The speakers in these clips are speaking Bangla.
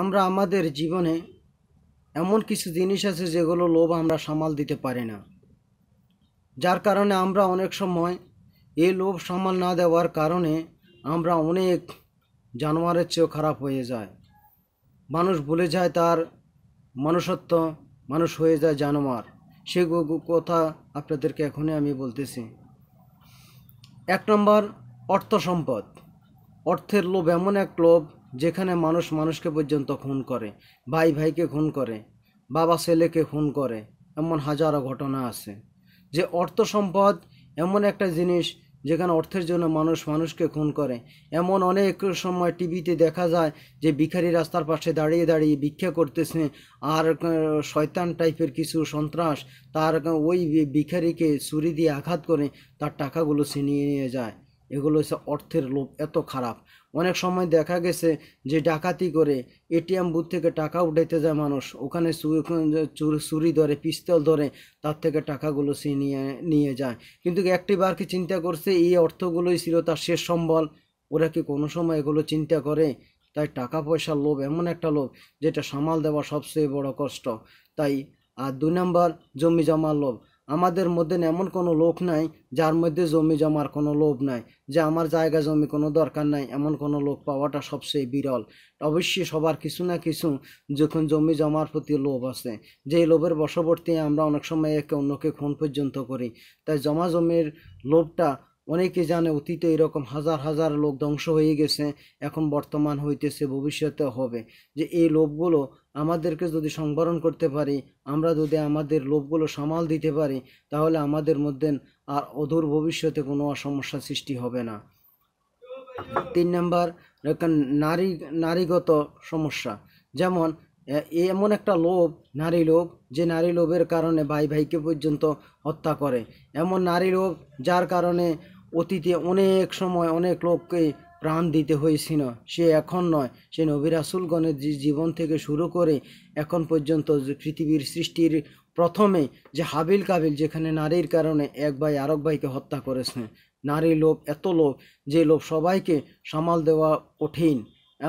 আমরা আমাদের জীবনে এমন কিছু জিনিস আছে যেগুলো লোভ আমরা সামাল দিতে পারি না যার কারণে আমরা অনেক সময় এই লোভ সামাল না দেওয়ার কারণে আমরা অনেক জানোয়ারের চেয়েও খারাপ হয়ে যায় মানুষ ভুলে যায় তার মানুষত্ব মানুষ হয়ে যায় জানোয়ার সে কথা আপনাদেরকে এখনই আমি বলতেছি এক নম্বর অর্থ সম্পদ অর্থের লোভ এমন এক লোভ যেখানে মানুষ মানুষকে পর্যন্ত খুন করে ভাই ভাইকে খুন করে বাবা ছেলেকে খুন করে এমন হাজারো ঘটনা আছে যে অর্থ সম্পদ এমন একটা জিনিস যেখানে অর্থের জন্য মানুষ মানুষকে খুন করে এমন অনেক সময় টিভিতে দেখা যায় যে ভিখারি রাস্তার পাশে দাঁড়িয়ে দাঁড়িয়ে ভিক্ষা করতেছে আর শয়তান টাইপের কিছু সন্ত্রাস তার ওই ভিখারিকে ছুরি দিয়ে আঘাত করে তার টাকাগুলো ছিনিয়ে নিয়ে যায় এগুলো হচ্ছে অর্থের লোভ এত খারাপ অনেক সময় দেখা গেছে যে ডাকাতি করে এটিএম বুথ থেকে টাকা উঠাইতে যায় মানুষ ওখানে চুরি ধরে পিস্তল ধরে তার থেকে টাকাগুলো সে নিয়ে নিয়ে যায় কিন্তু একটি বার কি চিন্তা করছে এই অর্থগুলোই ছিল তার শেষ সম্বল ওরা কি কোনো সময় এগুলো চিন্তা করে তাই টাকা পয়সার লোভ এমন একটা লোভ যেটা সামাল দেওয়া সবচেয়ে বড় কষ্ট তাই আর দুই নম্বর জমি জমার লোভ আমাদের মধ্যে এমন কোনো লোক নাই যার মধ্যে জমি জমার কোনো লোভ নাই যে আমার জায়গা জমি কোনো দরকার নাই এমন কোনো লোক পাওয়াটা সবচেয়ে বিরল অবশ্যই সবার কিছু না কিছু যখন জমি জমার প্রতি লোভ আছে যে লোভের বশবর্তী আমরা অনেক সময় একে অন্যকে খুন পর্যন্ত করি তাই জমা জমির লোভটা অনেকে জানে অতীতে এরকম হাজার হাজার লোক ধ্বংস হয়ে গেছে এখন বর্তমান হইতেছে ভবিষ্যতে হবে যে এই লোভগুলো আমাদেরকে যদি সংবরণ করতে পারি আমরা যদি আমাদের লোভগুলো সামাল দিতে পারি তাহলে আমাদের মধ্যে আর অধুর ভবিষ্যতে কোনো সমস্যা সৃষ্টি হবে না তিন নাম্বার নারী নারীগত সমস্যা যেমন এমন একটা লোভ নারী লোভ যে নারী লোভের কারণে ভাই ভাইকে পর্যন্ত হত্যা করে এমন নারী লোভ যার কারণে অতীতে অনেক সময় অনেক লোককে প্রাণ দিতে হয়েছিল সে এখন নয় সে যে জীবন থেকে শুরু করে এখন পর্যন্ত পৃথিবীর সৃষ্টির প্রথমে যে হাবিল কাবিল যেখানে নারীর কারণে এক ভাই আরক ভাইকে হত্যা করেছে নারী লোভ এত লোভ যে লোভ সবাইকে সামাল দেওয়া কঠিন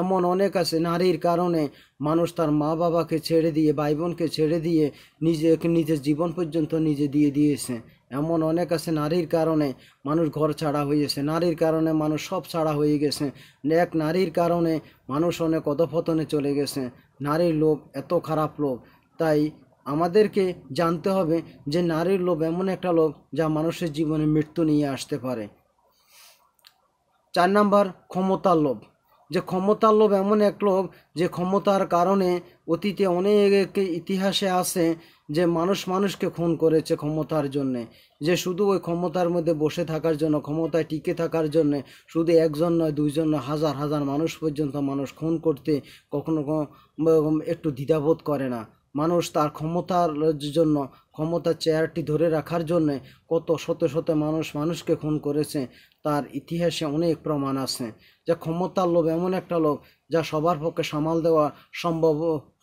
এমন অনেক আছে নারীর কারণে মানুষ তার মা বাবাকে ছেড়ে দিয়ে ভাই বোনকে ছেড়ে দিয়ে নিজে নিজের জীবন পর্যন্ত নিজে দিয়ে দিয়েছে এমন অনেক আছে নারীর কারণে মানুষ ঘর ছাড়া হয়েছে নারীর কারণে মানুষ সব ছাড়া হয়ে গেছে এক নারীর কারণে মানুষ অনেক অধপতনে চলে গেছে নারীর লোভ এত খারাপ লোভ তাই আমাদেরকে জানতে হবে যে নারীর লোভ এমন একটা লোভ যা মানুষের জীবনে মৃত্যু নিয়ে আসতে পারে চার নাম্বার ক্ষমতার লোভ যে ক্ষমতার লোভ এমন এক লোভ যে ক্ষমতার কারণে অতীতে অনেক ইতিহাসে আছে যে মানুষ মানুষকে খুন করেছে ক্ষমতার জন্যে যে শুধু ওই ক্ষমতার মধ্যে বসে থাকার জন্য ক্ষমতায় টিকে থাকার জন্যে শুধু একজন নয় দুইজন নয় হাজার হাজার মানুষ পর্যন্ত মানুষ খুন করতে কখনো একটু দ্বিধাবোধ করে না মানুষ তার ক্ষমতার জন্য ক্ষমতা চেয়ারটি ধরে রাখার জন্য কত শত শত মানুষ মানুষকে খুন করেছে তার ইতিহাসে অনেক প্রমাণ আছে যে ক্ষমতার লোভ এমন একটা লোভ যা সবার পক্ষে সামাল দেওয়া সম্ভব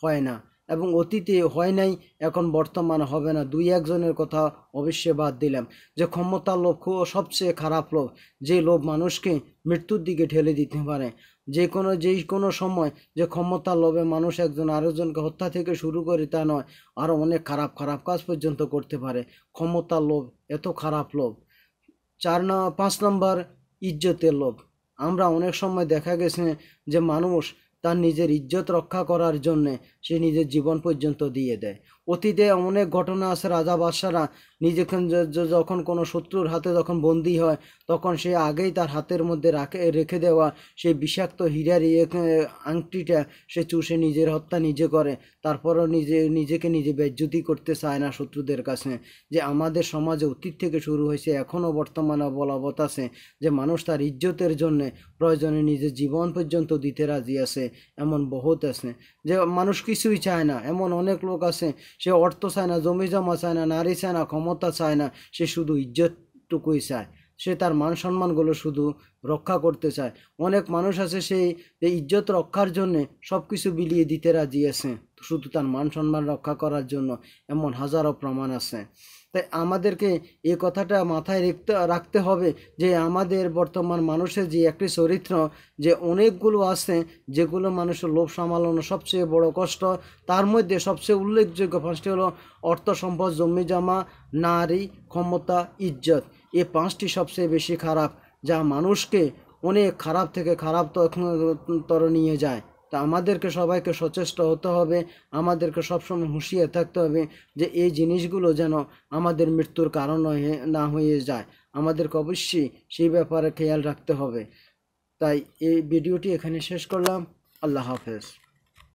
হয় না এবং অতীতে হয় নাই এখন বর্তমান হবে না দুই একজনের কথা অবশ্যই বাদ দিলাম যে ক্ষমতার লোভ সবচেয়ে খারাপ লোভ যে লোভ মানুষকে মৃত্যুর দিকে ঠেলে দিতে পারে যে কোনো যেই কোনো সময় যে ক্ষমতা লোভে মানুষ একজন আরেকজনকে হত্যা থেকে শুরু করে তা নয় আরও অনেক খারাপ খারাপ কাজ পর্যন্ত করতে পারে ক্ষমতা লোভ এত খারাপ লোভ চার না পাঁচ নম্বর ইজ্জতের লোভ আমরা অনেক সময় দেখা গেছে যে মানুষ তার নিজের ইজ্জত রক্ষা করার জন্যে সে নিজের জীবন পর্যন্ত দিয়ে দেয় অতীতে অনেক ঘটনা আছে রাজা বাদশারা নিজেক্ষণ যখন কোনো শত্রুর হাতে যখন বন্দি হয় তখন সে আগেই তার হাতের মধ্যে রাখে রেখে দেওয়া সেই বিষাক্ত হীরার ইয়ে, আংটিটা সে চুষে নিজের হত্যা নিজে করে তারপরও নিজে নিজেকে নিজে বেজ্যুতি করতে চায় না শত্রুদের কাছে যে আমাদের সমাজে অতীত থেকে শুরু হয়েছে এখনও বর্তমানে বলাবৎ আছে যে মানুষ তার ইজ্জতের জন্যে প্রয়োজনে নিজের জীবন পর্যন্ত দিতে রাজি আছে এমন বহুত আছে যে মানুষ কিছুই চায় না এমন অনেক লোক আছে সে অর্থ চায় না জমি জমা চায় না নারী চায় না ক্ষমতা ক্ষমতা চায় না সে শুধু ইজ্জতটুকুই চায় সে তার মান সম্মানগুলো শুধু রক্ষা করতে চায় অনেক মানুষ আছে সেই ইজ্জত রক্ষার জন্যে সব কিছু বিলিয়ে দিতে রাজি আছে শুধু তার মান সম্মান রক্ষা করার জন্য এমন হাজারো প্রমাণ আছে তাই আমাদেরকে এ কথাটা মাথায় রেখতে রাখতে হবে যে আমাদের বর্তমান মানুষের যে একটি চরিত্র যে অনেকগুলো আছে যেগুলো মানুষের লোভ সামালানো সবচেয়ে বড় কষ্ট তার মধ্যে সবচেয়ে উল্লেখযোগ্য পাঁচটি হলো অর্থ সম্পদ জমি জামা নারী ক্ষমতা ইজ্জত এ পাঁচটি সবচেয়ে বেশি খারাপ যা মানুষকে অনেক খারাপ থেকে খারাপ তর নিয়ে যায় তা আমাদেরকে সবাইকে সচেষ্ট হতে হবে আমাদেরকে সবসময় হুঁশিয়ে থাকতে হবে যে এই জিনিসগুলো যেন আমাদের মৃত্যুর কারণ না হয়ে যায় আমাদেরকে অবশ্যই সেই ব্যাপারে খেয়াল রাখতে হবে তাই এই ভিডিওটি এখানে শেষ করলাম আল্লাহ হাফেজ